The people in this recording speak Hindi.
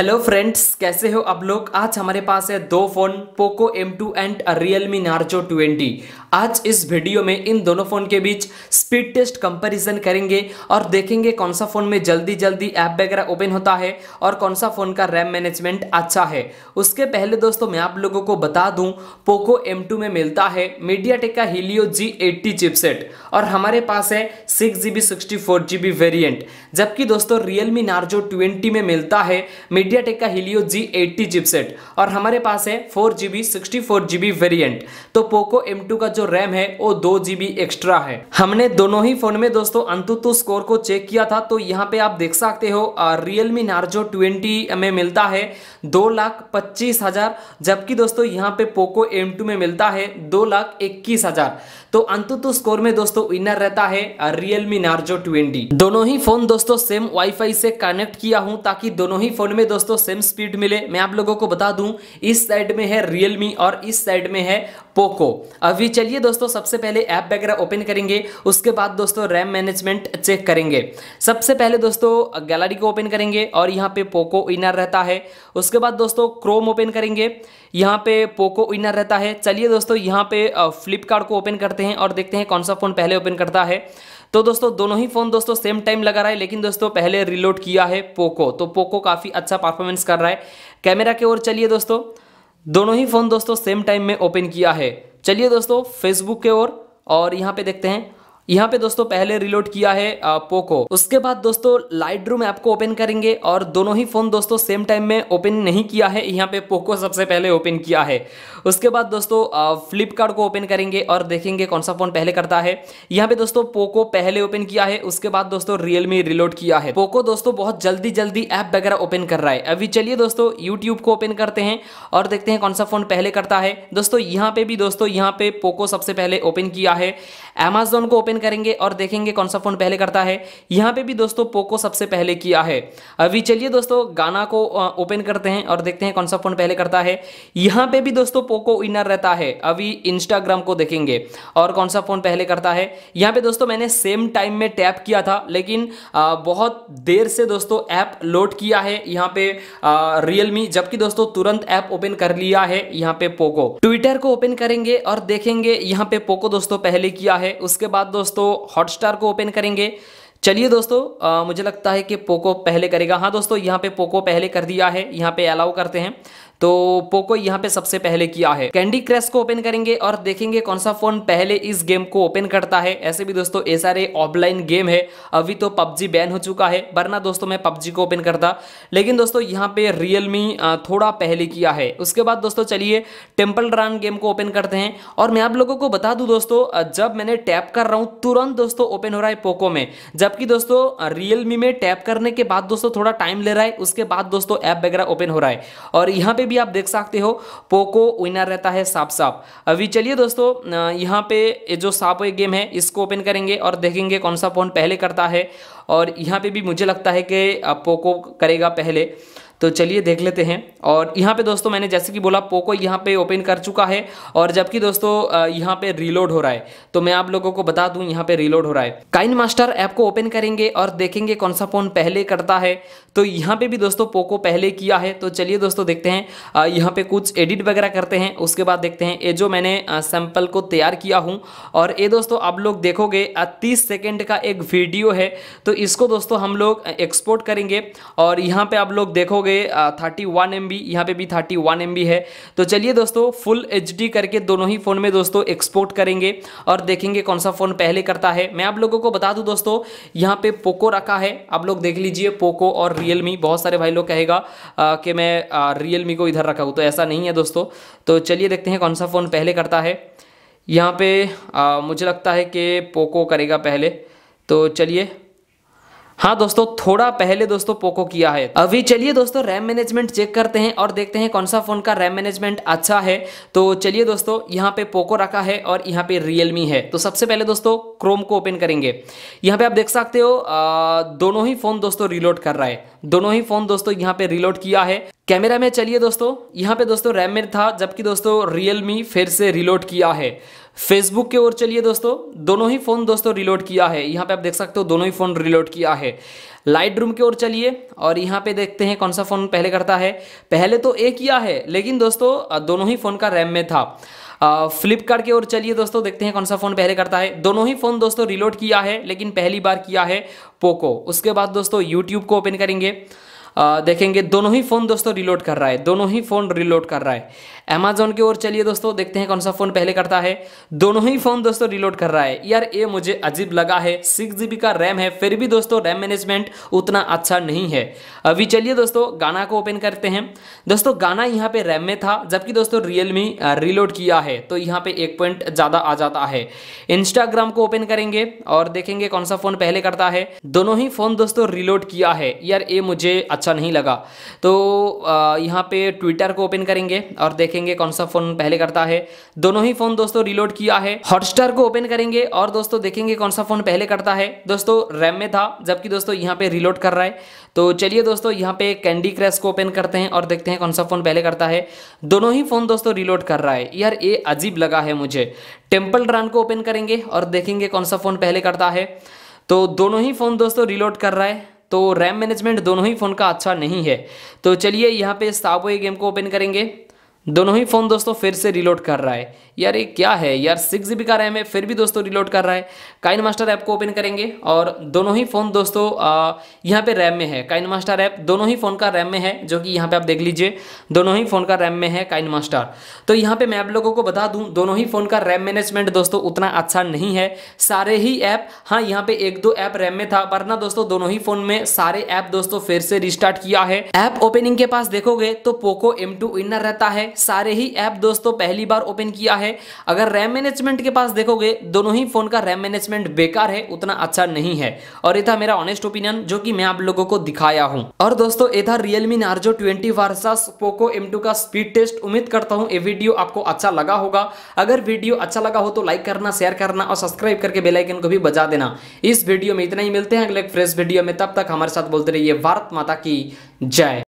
हेलो फ्रेंड्स कैसे हो आप लोग आज हमारे पास है दो phone Poco M2 and Realme Narzo twenty आज इस वीडियो में इन दोनों फ़ोन के बीच स्पीड टेस्ट कंपैरिजन करेंगे और देखेंगे कौन सा फ़ोन में जल्दी जल्दी ऐप वगैरह ओपन होता है और कौन सा फ़ोन का रैम मैनेजमेंट अच्छा है उसके पहले दोस्तों मैं आप लोगों को बता दूँ पोको एम में मिलता है मीडिया का हीलियो जी एट्टी और हमारे पास है सिक्स जी बी जबकि दोस्तों रियल मी नार्जो ट्वेंटी में मिलता है मीडिया मीडियाटेक का हिलियो जी एट्टी चिपसेट और हमारे पास है four G B sixty four G B variant तो पोको एम टू का जो रैम है वो दो जी बी एक्स्ट्रा है हमने दोनों ही फोन में दोस्तों अंतुतु तो स्कोर को चेक किया था तो यहाँ पे आप देख सकते हो रियल मी नार्जो ट्वेंटी में मिलता है दो लाख पच्चीस हजार जबकि दोस्तों यहाँ पे पोको एम टू में मिलता है दो लाख इक्कीस हजार तो अंतुतु तो स्कोर में दोस्तों विनर रहता है रियल मी नार्जो ट्वेंटी दोनों ही फोन दोस्तों सेम वाईफाई से कनेक्ट किया हूँ ताकि दोनों ही फोन में दोस्तों सेम स्पीड मिले मैं आप लोगों को बता दूं इस साइड में है रियलमी और इस साइड में है पोको अभी चलिए दोस्तों सबसे पहले ऐप वगैरह ओपन करेंगे उसके बाद दोस्तों रैम मैनेजमेंट चेक करेंगे सबसे पहले दोस्तों गैलरी को ओपन करेंगे और यहाँ पे पोको इनर रहता है उसके बाद दोस्तों क्रोम ओपन करेंगे यहाँ पे पोको इनर रहता है चलिए दोस्तों यहाँ पे फ्लिपकार्ट को ओपन करते हैं और देखते हैं कौन सा फ़ोन पहले ओपन करता है तो दोस्तों दोनों ही फ़ोन दोस्तों सेम टाइम लगा रहा है लेकिन दोस्तों पहले रिलोड किया है पोको तो पोको काफ़ी अच्छा परफॉर्मेंस कर रहा है कैमरा की ओर चलिए दोस्तों दोनों ही फ़ोन दोस्तों सेम टाइम में ओपन किया है चलिए दोस्तों फेसबुक के ओर और, और यहाँ पे देखते हैं यहाँ पे दोस्तों पहले रिलोड किया है पोको उसके बाद दोस्तों लाइट रूम ऐप को ओपन करेंगे और दोनों ही फोन दोस्तों सेम टाइम में ओपन नहीं किया है यहाँ पे पोको सबसे पहले ओपन किया है उसके बाद दोस्तों फ्लिपकार्ट को ओपन करेंगे और देखेंगे कौन सा फोन पहले करता है यहाँ पे दोस्तों पोको पहले ओपन किया है उसके बाद दोस्तों रियलमी रिलोड किया है पोको दोस्तों बहुत जल्दी जल्दी ऐप वगैरह ओपन कर रहा है अभी चलिए दोस्तों यूट्यूब को ओपन करते हैं और देखते हैं कौन सा फोन पहले करता है दोस्तों यहाँ पे भी दोस्तों यहाँ पे पोको सबसे पहले ओपन किया है एमेजोन को ओपन करेंगे और देखेंगे कौन सा फोन पहले करता है यहाँ पे भी दोस्तों पोको सबसे पहले किया है अभी चलिए दोस्तों गाना को ओपन करते हैं और देखते हैं कौन सा फोन पहले करता है यहाँ पे भी दोस्तों पोको विनर रहता है अभी इंस्टाग्राम को देखेंगे और कौन सा फोन पहले करता है यहाँ पे दोस्तों मैंने सेम टाइम में टैप किया था लेकिन बहुत देर से दोस्तों ऐप लोड किया है यहाँ पे रियलमी जबकि दोस्तों तुरंत ऐप ओपन कर लिया है यहाँ पे पोको ट्विटर को ओपन करेंगे और देखेंगे यहाँ पे पोको दोस्तों पहले किया है उसके बाद दोस्तों दोस्तों हॉटस्टार को ओपन करेंगे चलिए दोस्तों आ, मुझे लगता है कि पोको पहले करेगा हाँ दोस्तों यहाँ पे पोको पहले कर दिया है यहाँ पे अलाउ करते हैं तो पोको यहाँ पे सबसे पहले किया है कैंडी क्रेस को ओपन करेंगे और देखेंगे कौन सा फोन पहले इस गेम को ओपन करता है ऐसे भी दोस्तों ये सारे ऑफलाइन गेम है अभी तो पबजी बैन हो चुका है वरना दोस्तों मैं पबजी को ओपन करता लेकिन दोस्तों यहाँ पे रियलमी थोड़ा पहले किया है उसके बाद दोस्तों चलिए टेम्पल रन गेम को ओपन करते हैं और मैं आप लोगों को बता दू दोस्तों जब मैंने टैप कर रहा हूँ तुरंत दोस्तों ओपन हो रहा है पोको में जबकि दोस्तों रियलमी में टैप करने के बाद दोस्तों थोड़ा टाइम ले रहा है उसके बाद दोस्तों ऐप वगैरह ओपन हो रहा है और यहाँ पे भी आप देख सकते हो पोको विनर रहता है साफ साफ अभी चलिए दोस्तों यहाँ पे जो साप गेम है इसको ओपन करेंगे और देखेंगे कौन सा फोन पहले करता है और यहाँ पे भी मुझे लगता है कि पोको करेगा पहले तो चलिए देख लेते हैं और यहाँ पे दोस्तों मैंने जैसे कि बोला पोको यहाँ पे ओपन कर चुका है और जबकि दोस्तों यहाँ पे रीलोड हो रहा है तो मैं आप लोगों को बता दूँ यहाँ पे रीलोड हो रहा है काइन मास्टर ऐप को ओपन करेंगे और देखेंगे कौन सा फ़ोन पहले करता है तो यहाँ पे भी दोस्तों पोको पहले किया है तो चलिए दोस्तों देखते हैं यहाँ पे कुछ एडिट वगैरह करते हैं उसके बाद देखते हैं ये जो मैंने सैंपल को तैयार किया हूँ और ये दोस्तों आप लोग देखोगे तीस सेकेंड का एक वीडियो है तो इसको दोस्तों हम लोग एक्सपोर्ट करेंगे और यहाँ पर आप लोग देखोगे गए थर्टी वन एम बी यहाँ पर भी थर्टी वन एम बी है तो चलिए दोस्तों फुल एच डी करके दोनों ही फ़ोन में दोस्तों एक्सपोर्ट करेंगे और देखेंगे कौन सा फ़ोन पहले करता है मैं आप लोगों को बता दूँ दोस्तों यहाँ पर पोको रखा है आप लोग देख लीजिए पोको और रियलमी बहुत सारे भाई लोग कहेगा कि मैं रियलमी को इधर रखा हूँ तो ऐसा नहीं है दोस्तों तो चलिए देखते हैं कौन सा फ़ोन पहले करता है यहाँ पे आ, मुझे लगता है कि पोको करेगा पहले तो चलिए हाँ दोस्तों थोड़ा पहले दोस्तों पोको किया है अभी चलिए दोस्तों रैम मैनेजमेंट चेक करते हैं और देखते हैं कौन सा फोन का रैम मैनेजमेंट अच्छा है तो चलिए दोस्तों यहाँ पे पोको रखा है और यहाँ पे रियलमी है तो सबसे पहले दोस्तों क्रोम को ओपन करेंगे यहाँ पे आप देख सकते हो आ, दोनों ही फोन दोस्तों रिलोड कर रहा है दोनों ही फोन दोस्तों यहाँ पे रिलोड किया है कैमरा में चलिए दोस्तों यहाँ पे दोस्तों रैम में था जबकि दोस्तों रियल मी फिर से रिलोड किया है फेसबुक की ओर चलिए दोस्तों दोनों ही फ़ोन दोस्तों रिलोड किया है यहाँ पे आप देख सकते हो दोनों ही फ़ोन रिलोड किया है लाइट रूम की ओर चलिए और यहाँ पे देखते हैं कौन सा फ़ोन पहले करता है पहले तो ए किया है लेकिन दोस्तों दोनों ही फ़ोन का रैम में था फ्लिपकार्ट की ओर चलिए दोस्तों देखते हैं कौन सा फ़ोन पहले करता है दोनों ही फ़ोन दोस्तों रिलोड किया है लेकिन पहली बार किया है पोको उसके बाद दोस्तों यूट्यूब को ओपन करेंगे आ, देखेंगे दोनों ही फ़ोन दोस्तों रिलोड कर रहा है दोनों ही फ़ोन रिलोड कर रहा है अमेजोन की ओर चलिए दोस्तों देखते हैं कौन सा फ़ोन पहले करता है दोनों ही फ़ोन दोस्तों रिलोड कर रहा है यार ये मुझे अजीब लगा है सिक्स जी का रैम है फिर भी दोस्तों रैम मैनेजमेंट उतना अच्छा नहीं है अभी चलिए दोस्तों गाना को ओपन करते हैं दोस्तों गाना यहाँ पे रैम में था जबकि दोस्तों रियलमी रिलोड किया है तो यहाँ पे एक पॉइंट ज़्यादा आ जाता है इंस्टाग्राम को ओपन करेंगे और देखेंगे कौन सा फ़ोन पहले करता है दोनों ही फ़ोन दोस्तों रिलोड किया है यार ये मुझे अच्छा नहीं लगा तो यहाँ पे ट्विटर को ओपन करेंगे और देखेंगे कौन सा फ़ोन पहले करता है दोनों ही फ़ोन दोस्तों रिलोड किया है हॉटस्टार को ओपन करेंगे और दोस्तों देखेंगे कौन सा फ़ोन पहले करता है दोस्तों रैम में था जबकि दोस्तों यहाँ पे रिलोड कर रहा है तो चलिए दोस्तों यहाँ पे कैंडी क्रैश को ओपन करते हैं और देखते हैं कौन सा फ़ोन पहले करता है दोनों ही फ़ोन दोस्तों रिलोड कर रहा है यार ये अजीब लगा है मुझे टेम्पल रन को ओपन करेंगे और देखेंगे कौन सा फ़ोन पहले करता है तो दोनों ही फ़ोन दोस्तों रिलोड कर रहा है तो रैम मैनेजमेंट दोनों ही फ़ोन का अच्छा नहीं है तो चलिए यहाँ पे साबो गेम को ओपन करेंगे दोनों ही फ़ोन दोस्तों फिर से रिलोड कर रहा है यार ये क्या है यार सिक्स जी का रैम है फिर भी दोस्तों रिलोड कर रहा है काइन मास्टर ऐप को ओपन करेंगे और दोनों ही फ़ोन दोस्तों यहाँ पे रैम में है काइन मास्टर ऐप दोनों ही फ़ोन का रैम में है जो कि यहाँ पे आप देख लीजिए दोनों ही फ़ोन का रैम में है काइन मास्टर तो यहाँ पर मैं आप लोगों को बता दूँ दोनों ही फ़ोन का रैम मैनेजमेंट दोस्तों उतना अच्छा नहीं है सारे ही ऐप हाँ यहाँ पर एक दो ऐप रैम में था वरना दोस्तों दोनों ही फ़ोन में सारे ऐप दोस्तों फिर से रिस्टार्ट किया है ऐप ओपनिंग के पास देखोगे तो पोको एम टू रहता है सारे ही ऐप दोस्तों पहली बार ओपन किया है अगर रैम मैनेजमेंट के पास देखोगे दोनों ही फ़ोन का रैम मैनेजमेंट बेकार है उतना अच्छा नहीं है और ये था मेरा ऑनेस्ट ओपिनियन जो कि मैं आप लोगों को दिखाया हूँ और दोस्तों ये था Realme Narzo twenty versus Poco M का स्पीड टेस्ट उम्मीद करता हूँ ये वीडियो आपको अच्छा लगा होगा अगर वीडियो अच्छा लगा हो तो लाइक करना शेयर करना और सब्सक्राइब करके बेलाइकन को भी बजा देना इस वीडियो में इतना ही मिलते हैं अगले फ्रेश वीडियो में तब तक हमारे साथ बोलते रहिए भारत माता की जय